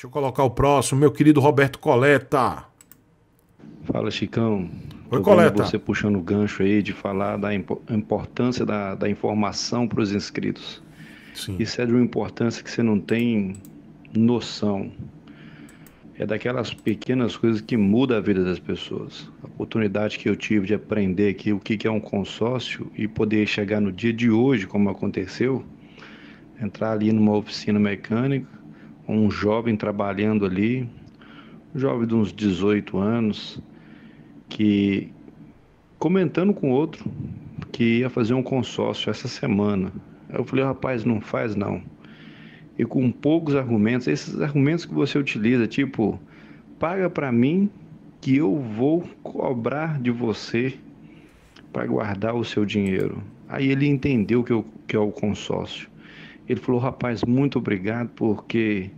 Deixa eu colocar o próximo, meu querido Roberto Coleta. Fala, Chicão. Oi, Tô Coleta. Você puxando o gancho aí de falar da importância da, da informação para os inscritos. Sim. Isso é de uma importância que você não tem noção. É daquelas pequenas coisas que mudam a vida das pessoas. A oportunidade que eu tive de aprender aqui o que é um consórcio e poder chegar no dia de hoje, como aconteceu, entrar ali numa oficina mecânica um jovem trabalhando ali, um jovem de uns 18 anos, que comentando com outro que ia fazer um consórcio essa semana. Eu falei, rapaz, não faz não. E com poucos argumentos, esses argumentos que você utiliza, tipo, paga para mim que eu vou cobrar de você para guardar o seu dinheiro. Aí ele entendeu que, eu, que é o consórcio. Ele falou, rapaz, muito obrigado porque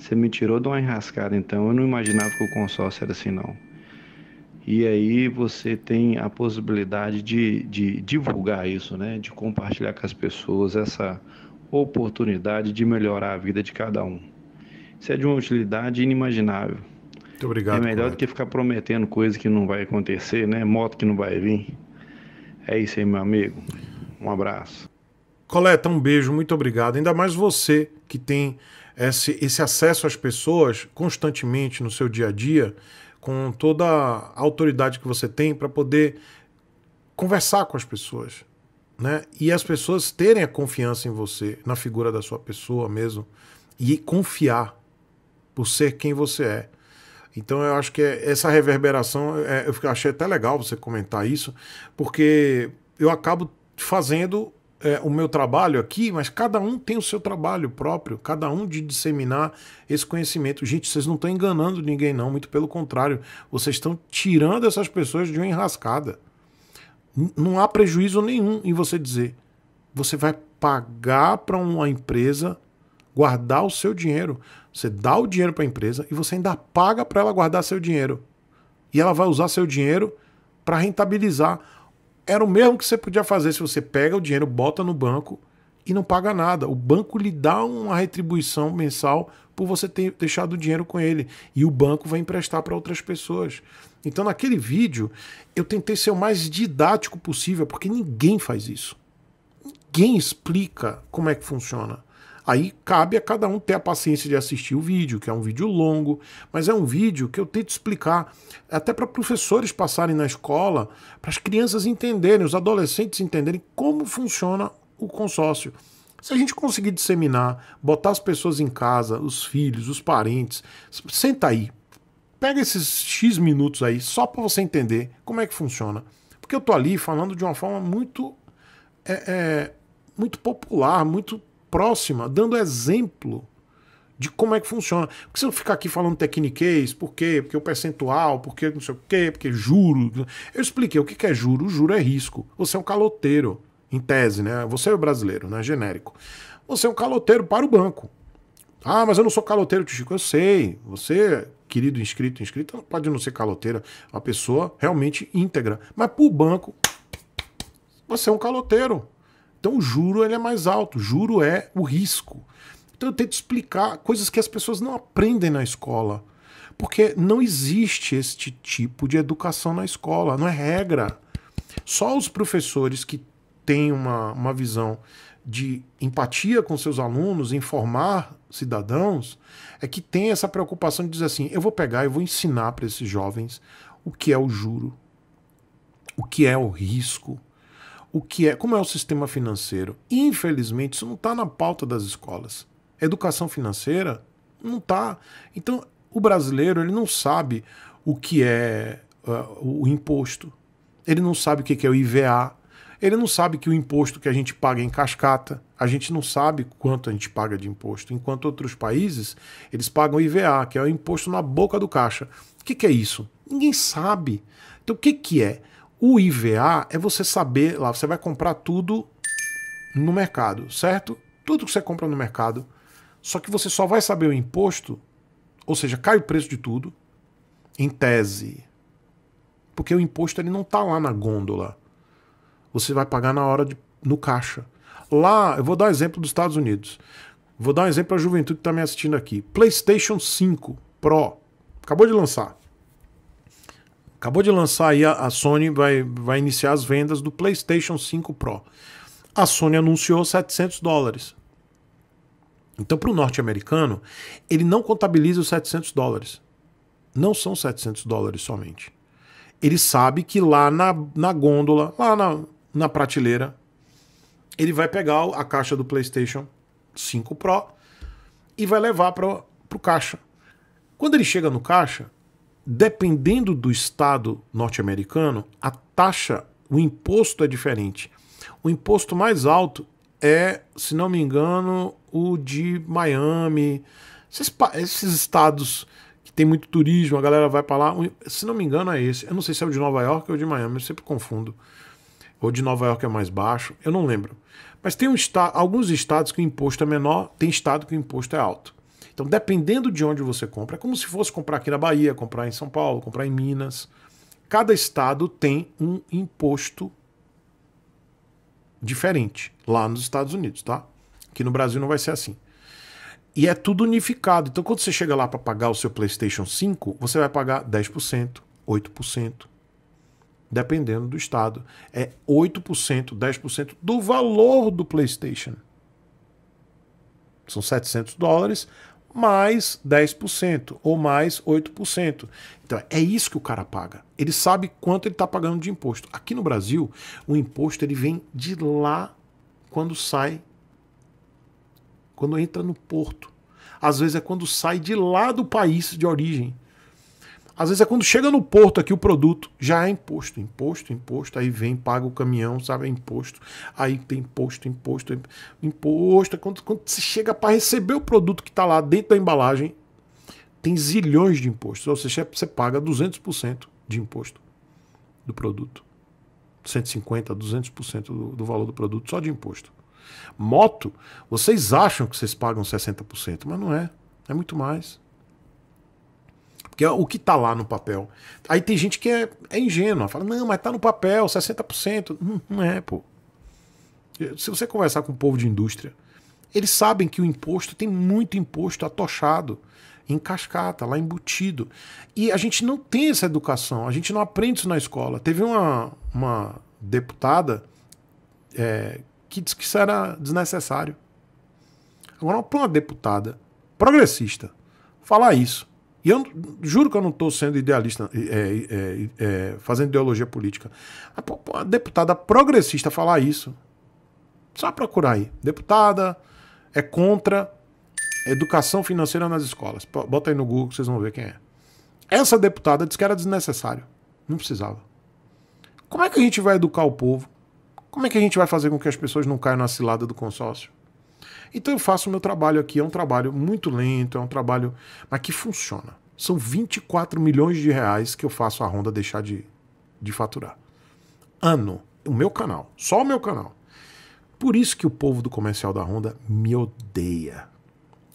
você me tirou de uma enrascada, então eu não imaginava que o consórcio era assim, não. E aí você tem a possibilidade de, de divulgar isso, né? De compartilhar com as pessoas essa oportunidade de melhorar a vida de cada um. Isso é de uma utilidade inimaginável. Muito obrigado. É melhor do que ficar prometendo coisa que não vai acontecer, né? Moto que não vai vir. É isso aí, meu amigo. Um abraço. Coleta, um beijo, muito obrigado. Ainda mais você que tem esse, esse acesso às pessoas constantemente no seu dia a dia, com toda a autoridade que você tem para poder conversar com as pessoas, né? E as pessoas terem a confiança em você, na figura da sua pessoa mesmo, e confiar por ser quem você é. Então eu acho que é, essa reverberação, é, eu achei até legal você comentar isso, porque eu acabo fazendo é, o meu trabalho aqui, mas cada um tem o seu trabalho próprio, cada um de disseminar esse conhecimento. Gente, vocês não estão enganando ninguém, não, muito pelo contrário, vocês estão tirando essas pessoas de uma enrascada. não há prejuízo nenhum em você dizer. Você vai pagar para uma empresa guardar o seu dinheiro. Você dá o dinheiro para a empresa e você ainda paga para ela guardar seu dinheiro. E ela vai usar seu dinheiro para rentabilizar era o mesmo que você podia fazer se você pega o dinheiro, bota no banco e não paga nada. O banco lhe dá uma retribuição mensal por você ter deixado o dinheiro com ele. E o banco vai emprestar para outras pessoas. Então, naquele vídeo, eu tentei ser o mais didático possível, porque ninguém faz isso. Ninguém explica como é que funciona. Aí cabe a cada um ter a paciência de assistir o vídeo, que é um vídeo longo, mas é um vídeo que eu tento explicar até para professores passarem na escola, para as crianças entenderem, os adolescentes entenderem como funciona o consórcio. Se a gente conseguir disseminar, botar as pessoas em casa, os filhos, os parentes, senta aí, pega esses X minutos aí só para você entender como é que funciona. Porque eu tô ali falando de uma forma muito é, é, muito popular, muito próxima, dando exemplo de como é que funciona. Porque se eu ficar aqui falando tecniquez, por quê? Porque o percentual, porque não sei o quê, porque juro. Né? Eu expliquei o que é juro. Juro é risco. Você é um caloteiro, em tese, né? Você é brasileiro, né? Genérico. Você é um caloteiro para o banco. Ah, mas eu não sou caloteiro, Chico. Eu sei. Você, querido inscrito, inscrita, pode não ser caloteira. Uma pessoa realmente íntegra. Mas para o banco, você é um caloteiro. Então o juro ele é mais alto, o juro é o risco. Então eu tento explicar coisas que as pessoas não aprendem na escola. Porque não existe este tipo de educação na escola, não é regra. Só os professores que têm uma, uma visão de empatia com seus alunos, informar cidadãos, é que tem essa preocupação de dizer assim: eu vou pegar e vou ensinar para esses jovens o que é o juro, o que é o risco, o que é, como é o sistema financeiro. Infelizmente, isso não está na pauta das escolas. Educação financeira não está. Então, o brasileiro ele não sabe o que é uh, o imposto, ele não sabe o que é o IVA, ele não sabe que o imposto que a gente paga é em cascata, a gente não sabe quanto a gente paga de imposto. Enquanto outros países, eles pagam IVA, que é o imposto na boca do caixa. O que, que é isso? Ninguém sabe. Então, o que, que é? O IVA é você saber lá, você vai comprar tudo no mercado, certo? Tudo que você compra no mercado. Só que você só vai saber o imposto, ou seja, cai o preço de tudo, em tese. Porque o imposto ele não está lá na gôndola. Você vai pagar na hora de, no caixa. Lá, eu vou dar um exemplo dos Estados Unidos. Vou dar um exemplo para a juventude que está me assistindo aqui. PlayStation 5 Pro. Acabou de lançar. Acabou de lançar aí a, Sony, vai, vai iniciar as vendas do PlayStation 5 Pro. A Sony anunciou 700 dólares. Então, para o norte-americano, ele não contabiliza os 700 dólares. Não são 700 dólares somente. Ele sabe que lá na, na gôndola, lá na, na prateleira, ele vai pegar a caixa do PlayStation 5 Pro e vai levar para o caixa. Quando ele chega no caixa, dependendo do estado norte-americano, a taxa, o imposto é diferente. O imposto mais alto é, se não me engano, o de Miami. Esses, esses estados que tem muito turismo, a galera vai para lá. Se não me engano, é esse. Eu não sei se é o de Nova York ou de Miami, eu sempre confundo. Ou de Nova York é mais baixo, eu não lembro. Mas tem um, alguns estados que o imposto é menor, tem estado que o imposto é alto. Então, dependendo de onde você compra, é como se fosse comprar aqui na Bahia, comprar em São Paulo, comprar em Minas. Cada estado tem um imposto diferente lá nos Estados Unidos, tá? Aqui no Brasil não vai ser assim. E é tudo unificado. Então, quando você chega lá para pagar o seu PlayStation 5, você vai pagar 10%, 8%, dependendo do estado. É 8%, 10% do valor do PlayStation. São 700 dólares mais 10% ou mais 8%. Então é isso que o cara paga. Ele sabe quanto ele está pagando de imposto. Aqui no Brasil, o imposto ele vem de lá quando sai, quando entra no porto. Às vezes é quando sai de lá do país de origem. Às vezes é quando chega no porto aqui o produto já é imposto, imposto, imposto, aí vem, paga o caminhão, sabe, é imposto, aí tem imposto, imposto, imposto. É quando, quando você chega para receber o produto que está lá dentro da embalagem, tem zilhões de impostos, ou seja, você paga 200% de imposto do produto. 150, 200% do, do valor do produto só de imposto. Moto, vocês acham que vocês pagam 60%, mas não é, é muito mais porque é o que está lá no papel. Aí tem gente que é, é ingênua, fala, não, mas está no papel, 60%. Hum, não é, pô. Se você conversar com o povo de indústria, eles sabem que o imposto tem muito imposto atochado, em cascata, lá embutido. E a gente não tem essa educação, a gente não aprende isso na escola. Teve uma, uma deputada é, que disse que isso era desnecessário. Agora, para uma deputada progressista falar isso, e eu juro que eu não estou sendo idealista, é, é, é, é, fazendo ideologia política. A, deputada progressista falar isso. Só procurar aí. Deputada é contra educação financeira nas escolas. Bota aí no Google que vocês vão ver quem é. Essa deputada disse que era desnecessário. Não precisava. Como é que a gente vai educar o povo? Como é que a gente vai fazer com que as pessoas não caiam na cilada do consórcio? Então eu faço o meu trabalho aqui, é um trabalho muito lento, é um trabalho, mas que funciona. São 24 milhões de reais que eu faço a Honda deixar de, de faturar. Ano, o meu canal, só o meu canal. Por isso que o povo do comercial da Honda me odeia.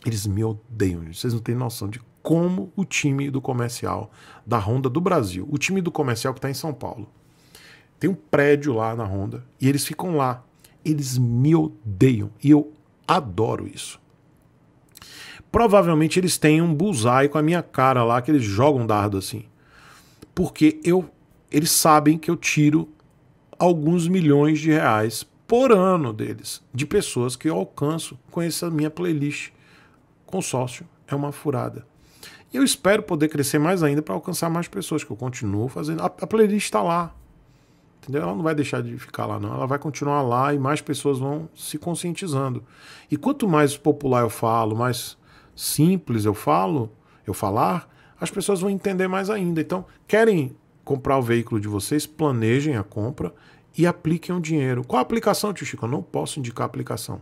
Eles me odeiam, vocês não têm noção de como o time do comercial da Honda do Brasil, o time do comercial que está em São Paulo, tem um prédio lá na Honda e eles ficam lá. Eles me odeiam e eu Adoro isso. Provavelmente eles têm um bullseye com a minha cara lá, que eles jogam dardo assim. Porque eu, eles sabem que eu tiro alguns milhões de reais por ano deles, de pessoas que eu alcanço com essa minha playlist. Consórcio é uma furada. E eu espero poder crescer mais ainda para alcançar mais pessoas, que eu continuo fazendo. A, a playlist está lá, Entendeu? Ela não vai deixar de ficar lá, não. Ela vai continuar lá e mais pessoas vão se conscientizando. E quanto mais popular eu falo, mais simples eu falo, eu falar, as pessoas vão entender mais ainda. Então, querem comprar o veículo de vocês, planejem a compra e apliquem o dinheiro. Qual a aplicação, tio Chico? Eu não posso indicar aplicação.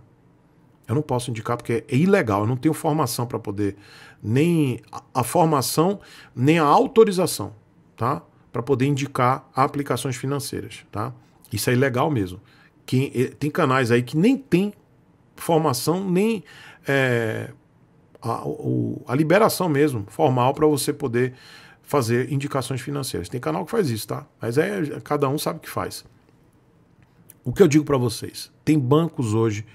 Eu não posso indicar porque é ilegal, eu não tenho formação para poder, nem a formação, nem a autorização, tá? para poder indicar aplicações financeiras, tá? Isso é legal mesmo. Quem, tem canais aí que nem tem formação, nem é, a, o, a liberação mesmo formal para você poder fazer indicações financeiras. Tem canal que faz isso, tá? Mas é, é cada um sabe o que faz. O que eu digo para vocês? Tem bancos hoje,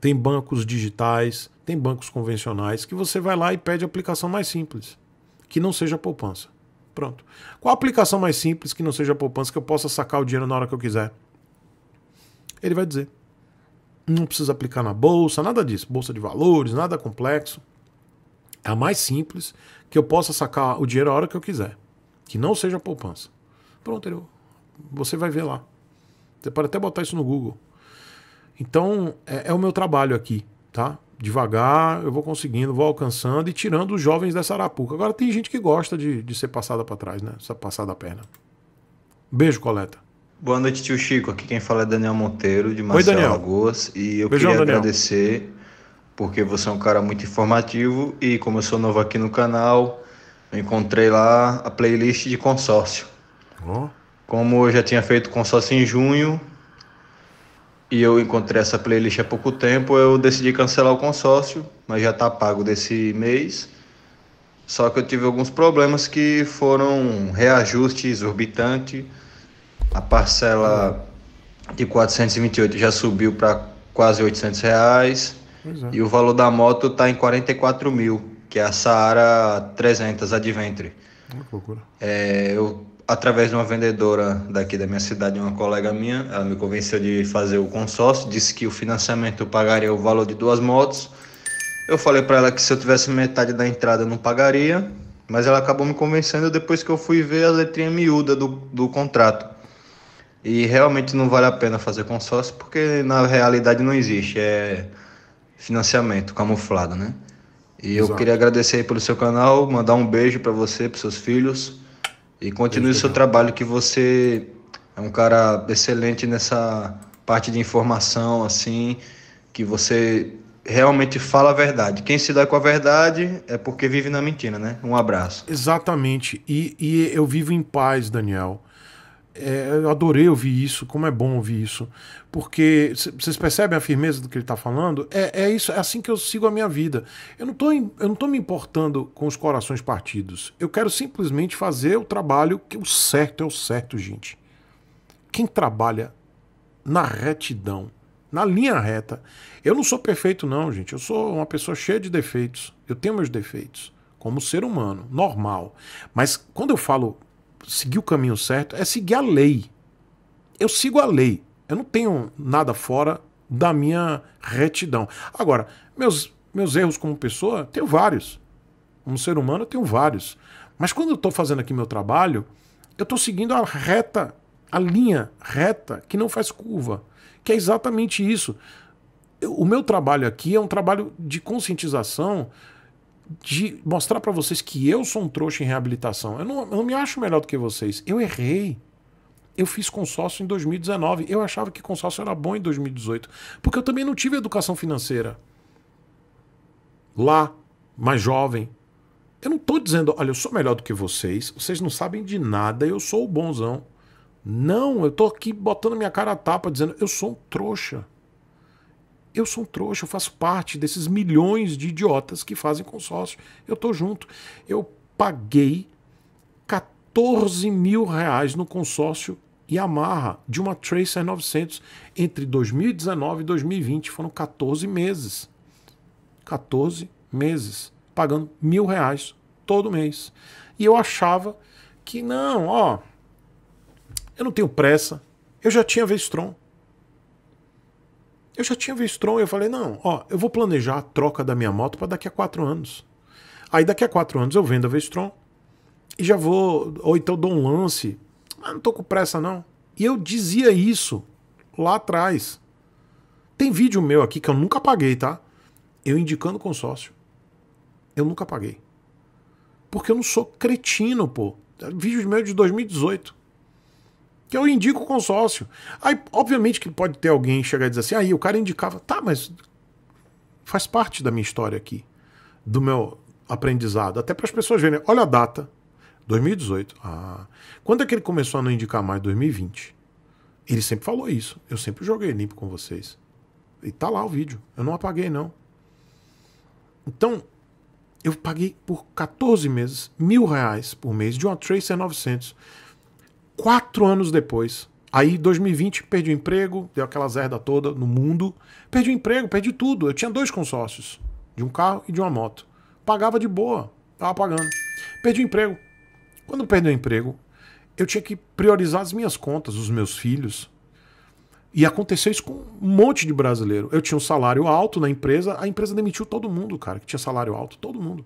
tem bancos digitais, tem bancos convencionais que você vai lá e pede aplicação mais simples, que não seja poupança. Pronto. Qual a aplicação mais simples que não seja poupança que eu possa sacar o dinheiro na hora que eu quiser? Ele vai dizer. Não precisa aplicar na bolsa, nada disso. Bolsa de valores, nada complexo. É a mais simples que eu possa sacar o dinheiro a hora que eu quiser. Que não seja poupança. Pronto, ele, você vai ver lá. Você pode até botar isso no Google. Então, é, é o meu trabalho aqui, tá? devagar, eu vou conseguindo, vou alcançando e tirando os jovens dessa arapuca. Agora tem gente que gosta de, de ser passada para trás, né? Ser passada a perna. Beijo, coleta. Boa noite, tio Chico. Aqui quem fala é Daniel Monteiro, de Marcelo Oi, Daniel. Lagoas. E eu Beijão, queria Daniel. agradecer, porque você é um cara muito informativo e como eu sou novo aqui no canal, eu encontrei lá a playlist de consórcio. Oh. Como eu já tinha feito consórcio em junho, e eu encontrei essa playlist há pouco tempo, eu decidi cancelar o consórcio, mas já está pago desse mês. Só que eu tive alguns problemas que foram reajuste exorbitante. A parcela de 428 já subiu para quase 800 reais. É. E o valor da moto está em 44 mil, que é a Saara 300 Adventure. É, eu através de uma vendedora daqui da minha cidade, uma colega minha, ela me convenceu de fazer o consórcio, disse que o financiamento pagaria o valor de duas motos. Eu falei para ela que se eu tivesse metade da entrada eu não pagaria, mas ela acabou me convencendo depois que eu fui ver a letrinha miúda do, do contrato. E realmente não vale a pena fazer consórcio porque na realidade não existe, é financiamento camuflado, né? E Exato. eu queria agradecer pelo seu canal, mandar um beijo para você, para seus filhos. E continue o seu trabalho, que você é um cara excelente nessa parte de informação, assim, que você realmente fala a verdade. Quem se dá com a verdade é porque vive na mentira, né? Um abraço. Exatamente. E, e eu vivo em paz, Daniel. É, eu adorei ouvir isso, como é bom ouvir isso. Porque vocês percebem a firmeza do que ele está falando? É, é isso, é assim que eu sigo a minha vida. Eu não estou me importando com os corações partidos. Eu quero simplesmente fazer o trabalho que o certo é o certo, gente. Quem trabalha na retidão, na linha reta. Eu não sou perfeito, não, gente. Eu sou uma pessoa cheia de defeitos. Eu tenho meus defeitos, como ser humano, normal. Mas quando eu falo seguir o caminho certo, é seguir a lei. Eu sigo a lei. Eu não tenho nada fora da minha retidão. Agora, meus, meus erros como pessoa, tenho vários. Como ser humano, eu tenho vários. Mas quando eu estou fazendo aqui meu trabalho, eu estou seguindo a reta, a linha reta que não faz curva. Que é exatamente isso. Eu, o meu trabalho aqui é um trabalho de conscientização de mostrar para vocês que eu sou um trouxa em reabilitação. Eu não, eu não me acho melhor do que vocês. Eu errei. Eu fiz consórcio em 2019. Eu achava que consórcio era bom em 2018, porque eu também não tive educação financeira. Lá, mais jovem. Eu não estou dizendo, olha, eu sou melhor do que vocês, vocês não sabem de nada, eu sou o bonzão. Não, eu estou aqui botando minha cara a tapa, dizendo, eu sou um trouxa. Eu sou um trouxa, eu faço parte desses milhões de idiotas que fazem consórcio. Eu estou junto. Eu paguei 14 mil reais no consórcio Yamaha de uma Tracer 900 entre 2019 e 2020. Foram 14 meses. 14 meses. Pagando mil reais todo mês. E eu achava que não, ó. Eu não tenho pressa. Eu já tinha Vestron. Eu já tinha Vestron. Eu falei, não, ó, eu vou planejar a troca da minha moto para daqui a quatro anos. Aí daqui a quatro anos eu vendo a Vestron, e já vou, ou então dou um lance, ah, não tô com pressa não. E eu dizia isso lá atrás. Tem vídeo meu aqui que eu nunca paguei, tá? Eu indicando consórcio. Eu nunca paguei. Porque eu não sou cretino, pô. É vídeo meu de 2018. Que eu indico consórcio. Aí, obviamente, que pode ter alguém chegar e dizer assim, aí ah, o cara indicava, tá, mas faz parte da minha história aqui, do meu aprendizado. Até para as pessoas verem, olha a data, 2018. Ah. Quando é que ele começou a não indicar mais? 2020. Ele sempre falou isso. Eu sempre joguei limpo com vocês. E tá lá o vídeo. Eu não apaguei, não. Então, eu paguei por 14 meses, mil reais por mês, de uma Tracer 900. Quatro anos depois. Aí, 2020, perdi o emprego, deu aquela zerda toda no mundo. Perdi o emprego, perdi tudo. Eu tinha dois consórcios, de um carro e de uma moto. Pagava de boa, tava pagando. Perdi o emprego, quando perdi o emprego, eu tinha que priorizar as minhas contas, os meus filhos. E aconteceu isso com um monte de brasileiro. Eu tinha um salário alto na empresa, a empresa demitiu todo mundo, cara, que tinha salário alto, todo mundo.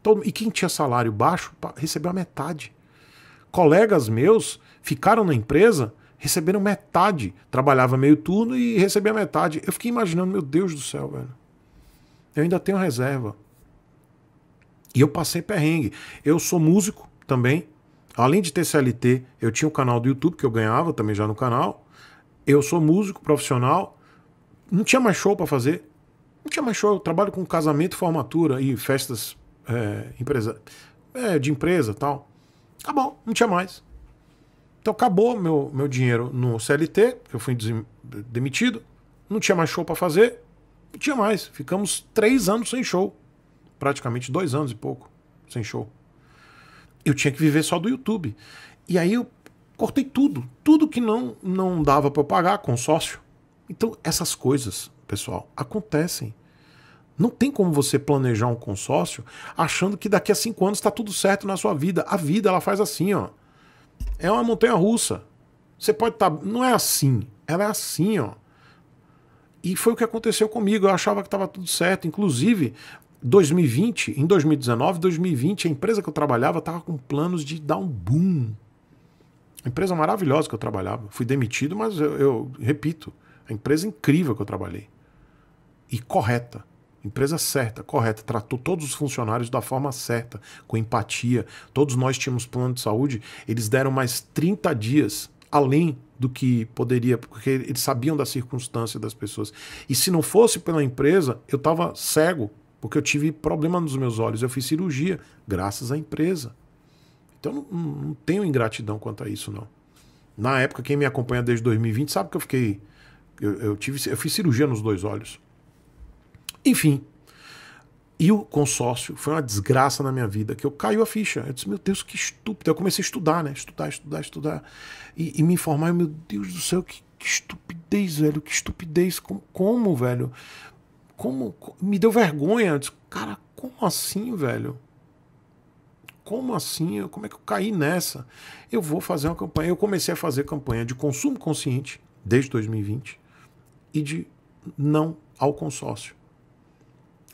Todo... E quem tinha salário baixo recebeu a metade. Colegas meus ficaram na empresa, receberam metade. Trabalhava meio turno e recebia metade. Eu fiquei imaginando, meu Deus do céu, velho. Eu ainda tenho reserva. E eu passei perrengue. Eu sou músico também. Além de ter CLT, eu tinha o um canal do YouTube que eu ganhava também já no canal. Eu sou músico profissional. Não tinha mais show para fazer. Não tinha mais show. Eu trabalho com casamento, formatura e festas é, empresa, é, de empresa tal. Acabou, não tinha mais. Então acabou meu, meu dinheiro no CLT, eu fui demitido, não tinha mais show para fazer, não tinha mais. Ficamos três anos sem show praticamente dois anos e pouco sem show. Eu tinha que viver só do YouTube. E aí eu cortei tudo, tudo que não não dava para eu pagar, consórcio. Então essas coisas, pessoal, acontecem. Não tem como você planejar um consórcio achando que daqui a cinco anos está tudo certo na sua vida. A vida ela faz assim, ó. É uma montanha russa. Você pode estar. Tá... Não é assim. Ela é assim, ó. E foi o que aconteceu comigo. Eu achava que estava tudo certo. Inclusive, 2020, em 2019, 2020, a empresa que eu trabalhava estava com planos de dar um boom. Empresa maravilhosa que eu trabalhava. Fui demitido, mas eu, eu repito, a empresa incrível que eu trabalhei. E correta. Empresa certa, correta, tratou todos os funcionários da forma certa, com empatia. Todos nós tínhamos plano de saúde, eles deram mais 30 dias além do que poderia, porque eles sabiam da circunstância das pessoas. E se não fosse pela empresa, eu estava cego porque eu tive problema nos meus olhos. Eu fiz cirurgia, graças à empresa. Então não, não tenho ingratidão quanto a isso, não. Na época, quem me acompanha desde 2020 sabe que eu fiquei. Eu, eu, tive, eu fiz cirurgia nos dois olhos. Enfim. E o consórcio foi uma desgraça na minha vida, que eu caiu a ficha. Eu disse, meu Deus, que estúpido. Eu comecei a estudar, né? Estudar, estudar, estudar. E, e me informar, meu Deus do céu, que, que estupidez, velho. Que estupidez. Como, como, velho? Como. Me deu vergonha. Disse, cara, como assim, velho? Como assim? Como é que eu caí nessa? Eu vou fazer uma campanha. Eu comecei a fazer campanha de consumo consciente desde 2020 e de não ao consórcio.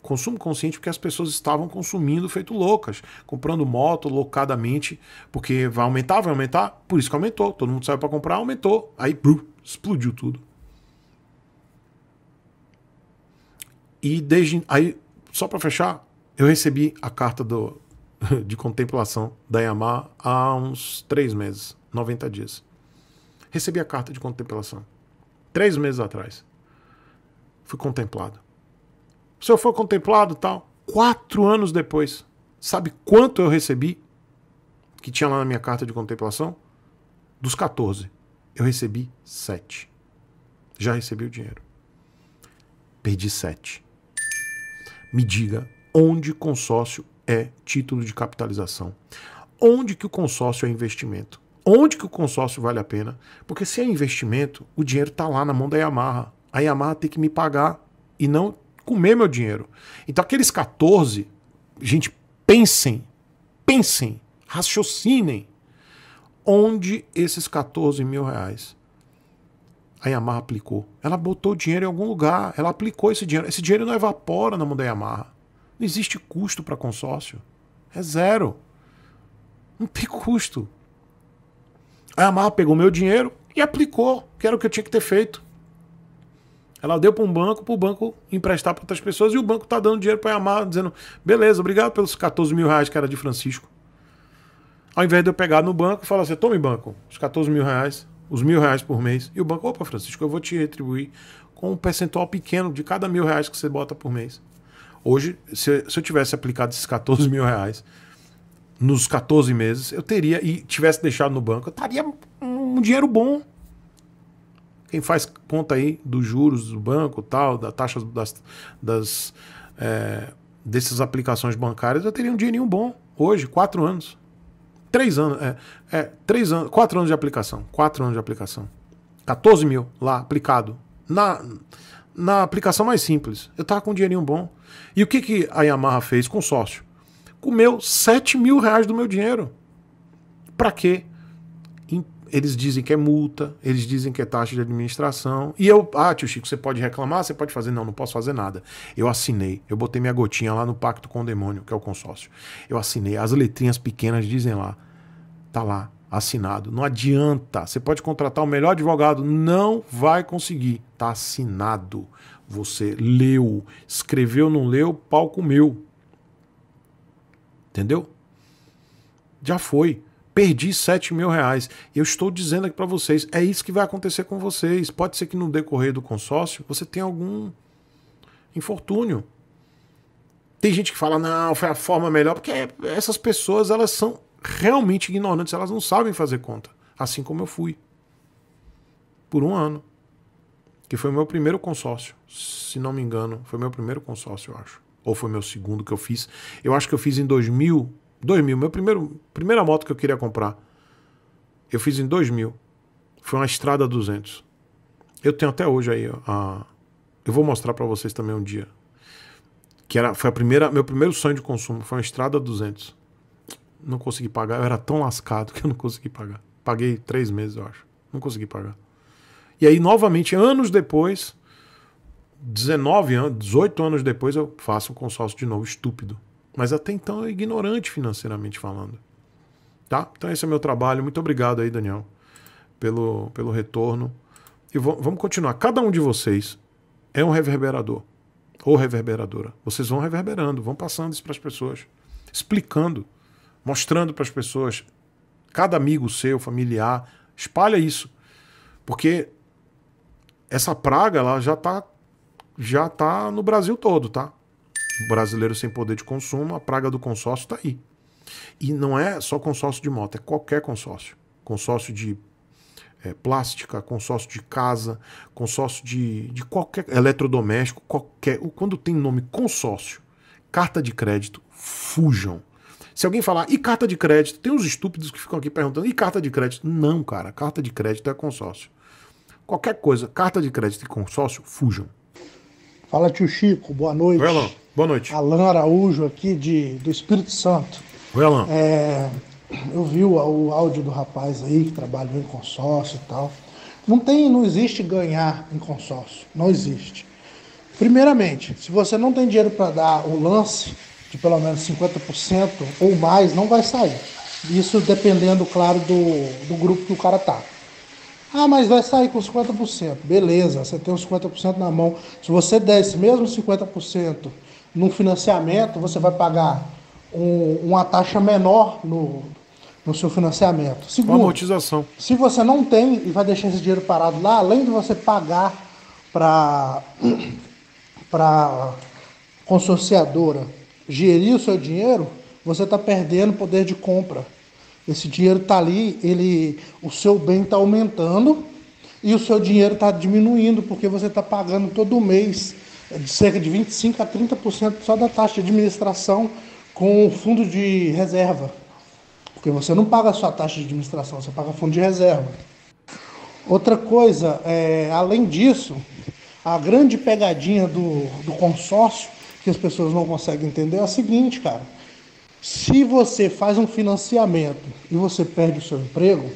Consumo consciente porque as pessoas estavam consumindo feito loucas, comprando moto loucadamente, porque vai aumentar, vai aumentar, por isso que aumentou. Todo mundo saiu para comprar, aumentou, aí brum, explodiu tudo. E desde aí, só para fechar, eu recebi a carta do, de contemplação da Yamaha há uns três meses, 90 dias. Recebi a carta de contemplação. Três meses atrás. Fui contemplado. O senhor foi contemplado tal. Quatro anos depois. Sabe quanto eu recebi? Que tinha lá na minha carta de contemplação? Dos 14. Eu recebi sete. Já recebi o dinheiro. Perdi sete me diga onde consórcio é título de capitalização, onde que o consórcio é investimento, onde que o consórcio vale a pena, porque se é investimento, o dinheiro está lá na mão da Yamaha, a Yamaha tem que me pagar e não comer meu dinheiro. Então aqueles 14, gente, pensem, pensem, raciocinem onde esses 14 mil reais a Yamaha aplicou. Ela botou o dinheiro em algum lugar, ela aplicou esse dinheiro. Esse dinheiro não evapora na mão da Yamaha. Não existe custo para consórcio. É zero. Não tem custo. A Yamaha pegou meu dinheiro e aplicou, que era o que eu tinha que ter feito. Ela deu para um banco, para o banco emprestar para outras pessoas e o banco está dando dinheiro para a Yamaha, dizendo: beleza, obrigado pelos 14 mil reais que era de Francisco. Ao invés de eu pegar no banco e falar assim: tome banco, os 14 mil reais, os mil reais por mês, e o banco, opa, Francisco, eu vou te retribuir com um percentual pequeno de cada mil reais que você bota por mês. Hoje, se, se eu tivesse aplicado esses 14 mil reais nos 14 meses, eu teria, e tivesse deixado no banco, eu estaria um dinheiro bom. Quem faz conta aí dos juros do banco, tal, da taxa das, das é, dessas aplicações bancárias, eu teria um dinheirinho bom hoje, quatro anos. Três anos, é, é, três anos, quatro anos de aplicação. Quatro anos de aplicação. 14 mil lá aplicado. Na, na aplicação mais simples. Eu tava com um dinheirinho bom. E o que, que a Yamaha fez? Consórcio. Comeu 7 mil reais do meu dinheiro. Para quê? Eles dizem que é multa, eles dizem que é taxa de administração. E eu, ah, tio Chico, você pode reclamar, você pode fazer. Não, não posso fazer nada. Eu assinei, eu botei minha gotinha lá no Pacto com o Demônio, que é o consórcio. Eu assinei, as letrinhas pequenas dizem lá. Tá lá, assinado. Não adianta. Você pode contratar o melhor advogado, não vai conseguir. Tá assinado. Você leu, escreveu, não leu, palco meu. Entendeu? Já foi perdi 7 mil reais. Eu estou dizendo aqui para vocês, é isso que vai acontecer com vocês. Pode ser que no decorrer do consórcio você tenha algum infortúnio. Tem gente que fala, não, foi a forma melhor, porque essas pessoas elas são realmente ignorantes, elas não sabem fazer conta. Assim como eu fui. Por um ano. Que foi o meu primeiro consórcio, se não me engano. Foi meu primeiro consórcio, eu acho. Ou foi meu segundo que eu fiz. Eu acho que eu fiz em 2000 2000, meu primeiro primeira moto que eu queria comprar. Eu fiz em 2000. Foi uma Estrada 200. Eu tenho até hoje aí a eu vou mostrar para vocês também um dia. Que era foi a primeira meu primeiro sonho de consumo, foi uma Estrada 200. Não consegui pagar, eu era tão lascado que eu não consegui pagar. Paguei três meses, eu acho. Não consegui pagar. E aí, novamente, anos depois, 19 anos, 18 anos depois, eu faço um consórcio de novo, estúpido. Mas até então é ignorante financeiramente falando. Tá? Então esse é meu trabalho. Muito obrigado aí, Daniel, pelo, pelo retorno. E vamos continuar. Cada um de vocês é um reverberador ou reverberadora. Vocês vão reverberando, vão passando isso para as pessoas, explicando, mostrando para as pessoas. Cada amigo seu, familiar, espalha isso. Porque essa praga ela já tá já tá no Brasil todo, tá? brasileiro sem poder de consumo, a praga do consórcio está aí. E não é só consórcio de moto, é qualquer consórcio. Consórcio de é, plástica, consórcio de casa, consórcio de, de qualquer eletrodoméstico, qualquer. Quando tem nome consórcio, carta de crédito, fujam. Se alguém falar, e carta de crédito? Tem uns estúpidos que ficam aqui perguntando, e carta de crédito? Não, cara, carta de crédito é consórcio. Qualquer coisa, carta de crédito e consórcio, fujam. Fala, tio Chico, boa noite. Vai lá. Boa noite. Alan Araújo aqui de, do Espírito Santo. Oi, Alan. É, eu vi o, o áudio do rapaz aí que trabalhou em consórcio e tal. Não tem, não existe ganhar em consórcio. Não existe. Primeiramente, se você não tem dinheiro para dar o lance de pelo menos 50% ou mais, não vai sair. Isso dependendo, claro, do, do grupo que o cara tá. Ah, mas vai sair com 50%. Beleza, você tem os 50% na mão. Se você der esse mesmo 50% no financiamento, você vai pagar um, uma taxa menor no, no seu financiamento. Segundo, amortização. Se você não tem e vai deixar esse dinheiro parado lá, além de você pagar para para consorciadora gerir o seu dinheiro, você está perdendo poder de compra. Esse dinheiro está ali, ele, o seu bem está aumentando e o seu dinheiro está diminuindo porque você está pagando todo mês é de cerca de 25 a 30% só da taxa de administração com o fundo de reserva. Porque você não paga a sua taxa de administração, você paga fundo de reserva. Outra coisa, é, além disso, a grande pegadinha do, do consórcio, que as pessoas não conseguem entender, é a seguinte, cara. Se você faz um financiamento e você perde o seu emprego,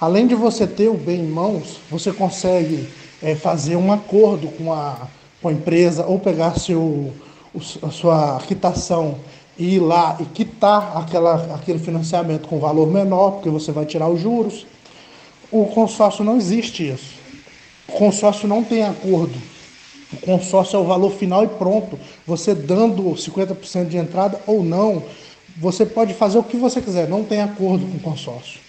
além de você ter o bem em mãos, você consegue é, fazer um acordo com a com a empresa ou pegar seu, a sua quitação e ir lá e quitar aquela, aquele financiamento com valor menor, porque você vai tirar os juros. O consórcio não existe isso. O consórcio não tem acordo. O consórcio é o valor final e pronto. Você dando 50% de entrada ou não, você pode fazer o que você quiser, não tem acordo com o consórcio.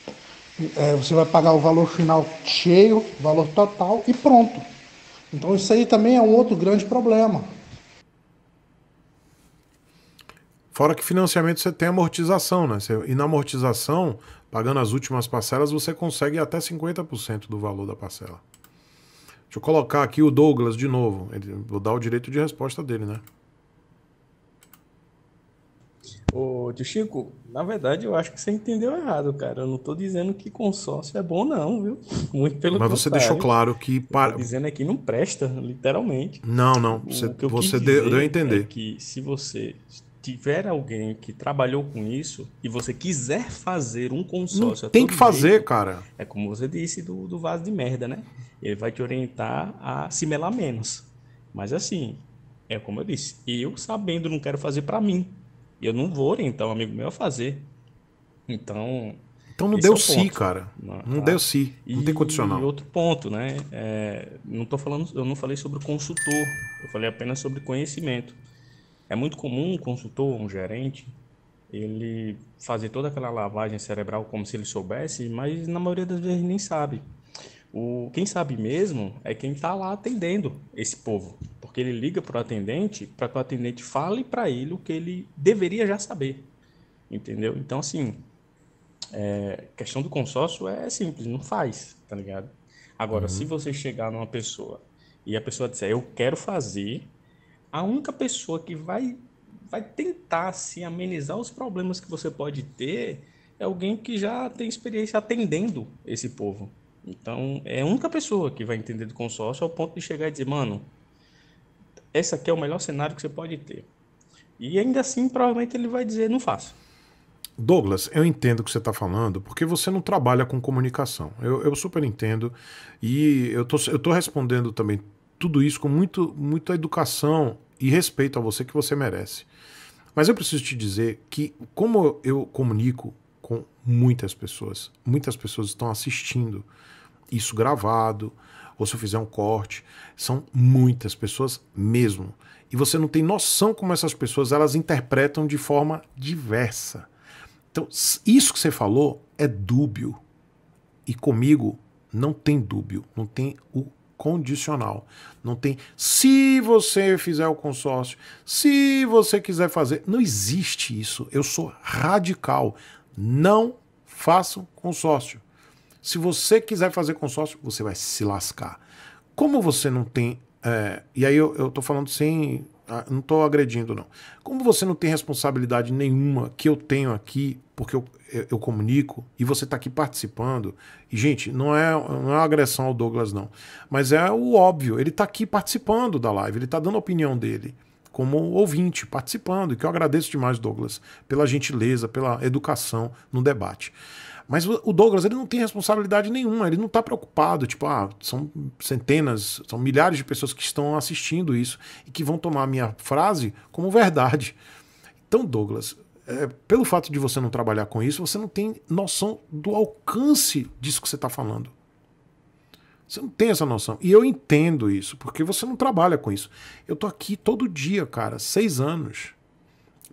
É, você vai pagar o valor final cheio, valor total e pronto. Então isso aí também é um outro grande problema. Fora que financiamento você tem amortização, né? e na amortização, pagando as últimas parcelas, você consegue até 50% do valor da parcela. Deixa eu colocar aqui o Douglas de novo. Ele, vou dar o direito de resposta dele, né? Ô, tio Chico, na verdade eu acho que você entendeu errado, cara. Eu não tô dizendo que consórcio é bom, não, viu? Muito pelo Mas contrário. você deixou claro que. Para... dizendo é que não presta, literalmente. Não, não. Você, o que eu você deu a entender. É que se você tiver alguém que trabalhou com isso e você quiser fazer um consórcio. Tem que fazer, jeito, cara. É como você disse do, do vaso de merda, né? Ele vai te orientar a se melar menos. Mas assim, é como eu disse, eu sabendo não quero fazer para mim. E eu não vou orientar um amigo meu a fazer. Então. Então não deu é si, cara. Não, não tá? deu si. Não e, tem condicional. E outro ponto, né? É, não tô falando, eu não falei sobre consultor. Eu falei apenas sobre conhecimento. É muito comum um consultor, um gerente, ele fazer toda aquela lavagem cerebral como se ele soubesse, mas na maioria das vezes nem sabe. O, quem sabe mesmo é quem está lá atendendo esse povo, porque ele liga para o atendente para que o atendente fale para ele o que ele deveria já saber, entendeu? Então, assim, é, questão do consórcio é simples, não faz, tá ligado? Agora, uhum. se você chegar numa pessoa e a pessoa disser eu quero fazer, a única pessoa que vai, vai tentar assim, amenizar os problemas que você pode ter é alguém que já tem experiência atendendo esse povo então, é a única pessoa que vai entender do consórcio ao ponto de chegar e dizer, mano, esse aqui é o melhor cenário que você pode ter. E ainda assim, provavelmente ele vai dizer, não faça Douglas, eu entendo o que você está falando, porque você não trabalha com comunicação. Eu, eu super entendo. E eu tô, eu tô respondendo também tudo isso com muito, muita educação e respeito a você que você merece. Mas eu preciso te dizer que, como eu comunico com muitas pessoas, muitas pessoas estão assistindo isso gravado, ou se eu fizer um corte. São muitas pessoas mesmo. E você não tem noção como essas pessoas elas interpretam de forma diversa. Então, isso que você falou é dúbio. E comigo não tem dúbio, não tem o condicional. Não tem se você fizer o consórcio, se você quiser fazer. Não existe isso. Eu sou radical. Não façam consórcio. Se você quiser fazer consórcio, você vai se lascar. Como você não tem. É, e aí eu, eu tô falando sem. Ah, não estou agredindo, não. Como você não tem responsabilidade nenhuma que eu tenho aqui, porque eu, eu, eu comunico e você está aqui participando. E, gente, não é, não é uma agressão ao Douglas, não. Mas é o óbvio. Ele está aqui participando da live, ele está dando a opinião dele como ouvinte, participando, e que eu agradeço demais, Douglas, pela gentileza, pela educação no debate. Mas o Douglas, ele não tem responsabilidade nenhuma, ele não está preocupado. Tipo, ah, são centenas, são milhares de pessoas que estão assistindo isso e que vão tomar a minha frase como verdade. Então, Douglas, é, pelo fato de você não trabalhar com isso, você não tem noção do alcance disso que você está falando. Você não tem essa noção. E eu entendo isso, porque você não trabalha com isso. Eu tô aqui todo dia, cara, seis anos.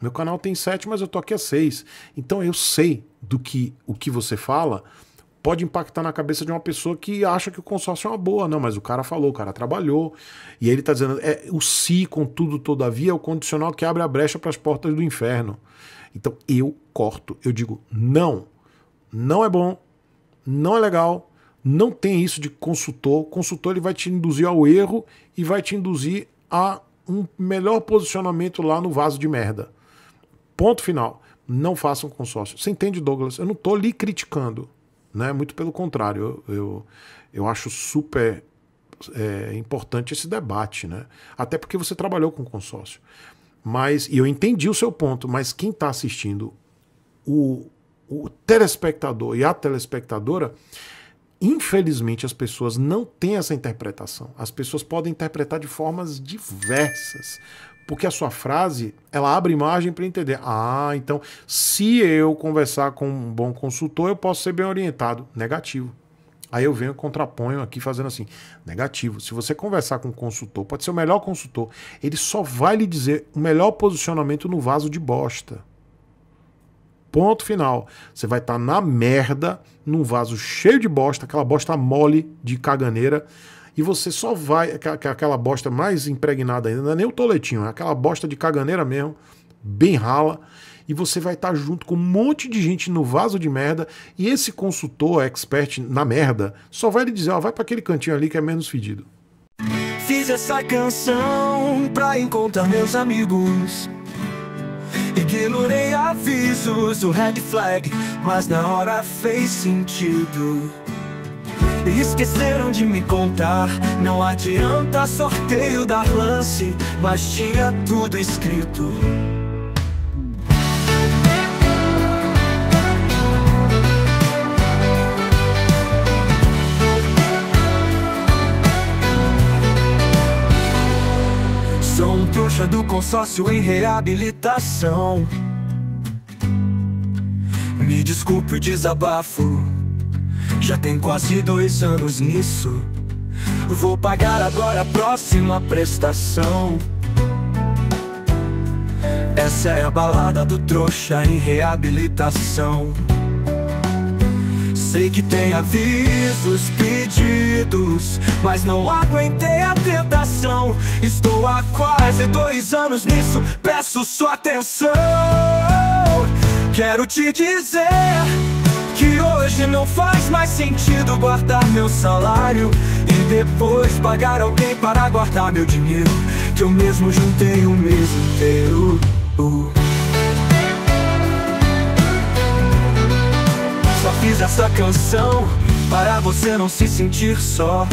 Meu canal tem sete, mas eu tô aqui há seis. Então eu sei do que o que você fala pode impactar na cabeça de uma pessoa que acha que o consórcio é uma boa. Não, mas o cara falou, o cara trabalhou. E aí ele está dizendo, é, o se, com contudo, todavia, é o condicional que abre a brecha para as portas do inferno. Então eu corto, eu digo, não, não é bom, não é legal, não tem isso de consultor. Consultor ele vai te induzir ao erro e vai te induzir a um melhor posicionamento lá no vaso de merda. Ponto final. Não façam consórcio. Você entende, Douglas? Eu não estou lhe criticando. Né? Muito pelo contrário. Eu, eu, eu acho super é, importante esse debate. Né? Até porque você trabalhou com consórcio. Mas, e eu entendi o seu ponto, mas quem está assistindo, o, o telespectador e a telespectadora, infelizmente as pessoas não têm essa interpretação. As pessoas podem interpretar de formas diversas porque a sua frase ela abre imagem para entender. Ah, então se eu conversar com um bom consultor, eu posso ser bem orientado. Negativo. Aí eu venho e contraponho aqui fazendo assim, negativo. Se você conversar com um consultor, pode ser o melhor consultor, ele só vai lhe dizer o melhor posicionamento no vaso de bosta. Ponto final. Você vai estar tá na merda, num vaso cheio de bosta, aquela bosta mole de caganeira e você só vai. Aquela bosta mais impregnada ainda, não é nem o toletinho, é aquela bosta de caganeira mesmo, bem rala. E você vai estar tá junto com um monte de gente no vaso de merda. E esse consultor, expert na merda, só vai lhe dizer: ó, vai para aquele cantinho ali que é menos fedido. Fiz essa canção pra encontrar meus amigos. Ignorei avisos do red flag, mas na hora fez sentido. Esqueceram de me contar Não adianta sorteio dar lance Mas tinha tudo escrito Sou um trouxa do consórcio em reabilitação Me desculpe o desabafo já tem quase dois anos nisso Vou pagar agora a próxima prestação Essa é a balada do trouxa em reabilitação Sei que tem avisos, pedidos Mas não aguentei a tentação Estou há quase dois anos nisso Peço sua atenção Quero te dizer Hoje não faz mais sentido guardar meu salário E depois pagar alguém para guardar meu dinheiro Que eu mesmo juntei um mês inteiro uh. Só fiz essa canção para você não se sentir só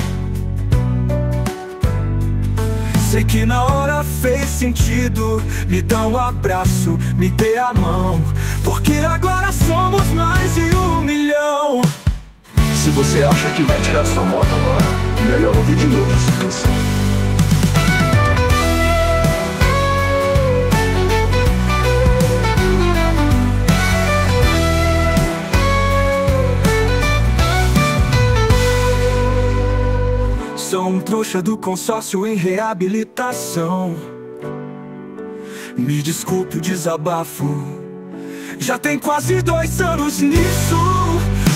Sei que na hora fez sentido Me dá um abraço, me dê a mão Porque agora somos mais de um milhão Se você acha que vai tirar sua moto agora Melhor ouvir de novo essa canção Sou um trouxa do consórcio em reabilitação Me desculpe o desabafo Já tem quase dois anos nisso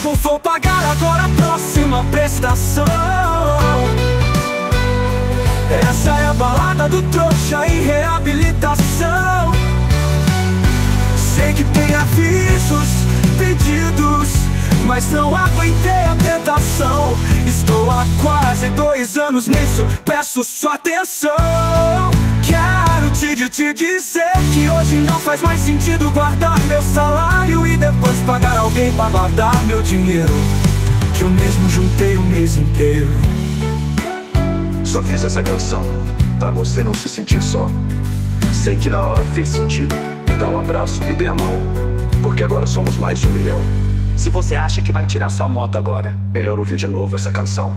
Ou vou pagar agora a próxima prestação Essa é a balada do trouxa em reabilitação Sei que tem avisos, pedidos mas não aguentei a tentação Estou há quase dois anos nisso, peço sua atenção Quero te, te dizer que hoje não faz mais sentido guardar meu salário E depois pagar alguém para guardar meu dinheiro Que eu mesmo juntei o mês inteiro Só fiz essa canção pra você não se sentir só Sei que na hora fez sentido, me dá um abraço e dê a mão porque agora somos mais de um milhão. Se você acha que vai tirar sua moto agora, melhor ouvir de novo essa canção.